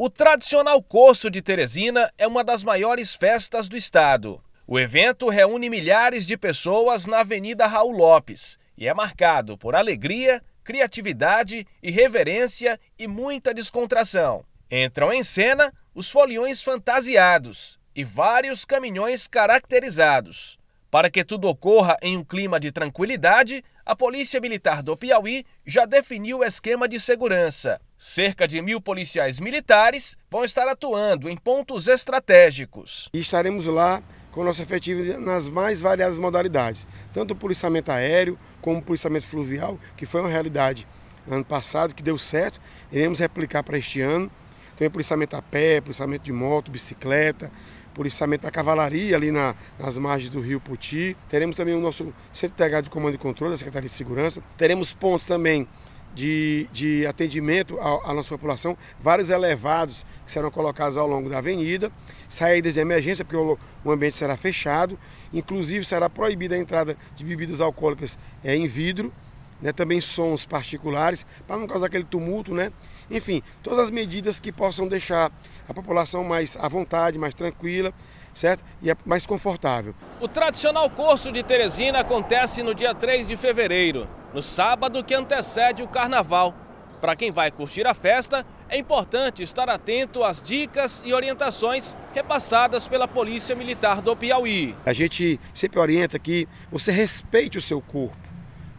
O tradicional Corso de Teresina é uma das maiores festas do estado. O evento reúne milhares de pessoas na Avenida Raul Lopes e é marcado por alegria, criatividade, irreverência e muita descontração. Entram em cena os foliões fantasiados e vários caminhões caracterizados. Para que tudo ocorra em um clima de tranquilidade, a Polícia Militar do Piauí já definiu o esquema de segurança. Cerca de mil policiais militares vão estar atuando em pontos estratégicos. estaremos lá com nosso efetivo nas mais variadas modalidades, tanto o policiamento aéreo como o policiamento fluvial, que foi uma realidade ano passado, que deu certo, iremos replicar para este ano. Também policiamento a pé, policiamento de moto, bicicleta, policiamento da cavalaria ali na, nas margens do rio Puti. Teremos também o nosso centro de de comando e controle da Secretaria de Segurança. Teremos pontos também de, de atendimento à, à nossa população, vários elevados que serão colocados ao longo da avenida, saídas de emergência, porque o, o ambiente será fechado, inclusive será proibida a entrada de bebidas alcoólicas é, em vidro, né, também sons particulares, para não causar aquele tumulto, né? Enfim, todas as medidas que possam deixar a população mais à vontade, mais tranquila, certo? E é mais confortável. O tradicional curso de Teresina acontece no dia 3 de fevereiro no sábado que antecede o carnaval. Para quem vai curtir a festa, é importante estar atento às dicas e orientações repassadas pela Polícia Militar do Piauí. A gente sempre orienta que você respeite o seu corpo,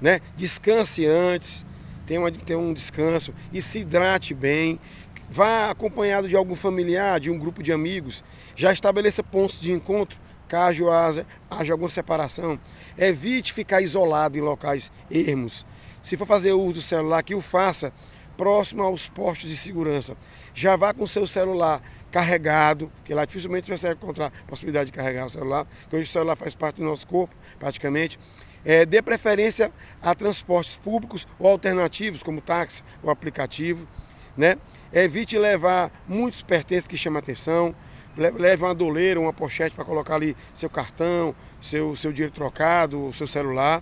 né? Descanse antes, tenha, tenha um descanso e se hidrate bem. Vá acompanhado de algum familiar, de um grupo de amigos. Já estabeleça pontos de encontro caso haja, haja alguma separação, evite ficar isolado em locais ermos. Se for fazer uso do celular, que o faça próximo aos postos de segurança. Já vá com seu celular carregado, que lá dificilmente você vai encontrar a possibilidade de carregar o celular, que hoje o celular faz parte do nosso corpo, praticamente. É, dê preferência a transportes públicos ou alternativos, como táxi ou aplicativo. Né? Evite levar muitos pertences que chamam atenção leve uma doleira, uma pochete para colocar ali seu cartão, seu, seu dinheiro trocado, o seu celular.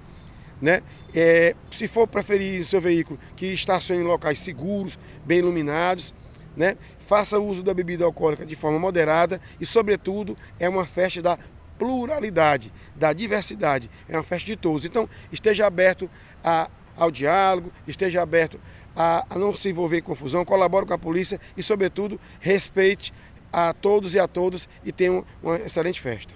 Né? É, se for preferir seu veículo que estacione em locais seguros, bem iluminados, né? faça uso da bebida alcoólica de forma moderada e, sobretudo, é uma festa da pluralidade, da diversidade. É uma festa de todos. Então, esteja aberto a, ao diálogo, esteja aberto a, a não se envolver em confusão, colabore com a polícia e, sobretudo, respeite a todos e a todas e tenham uma excelente festa.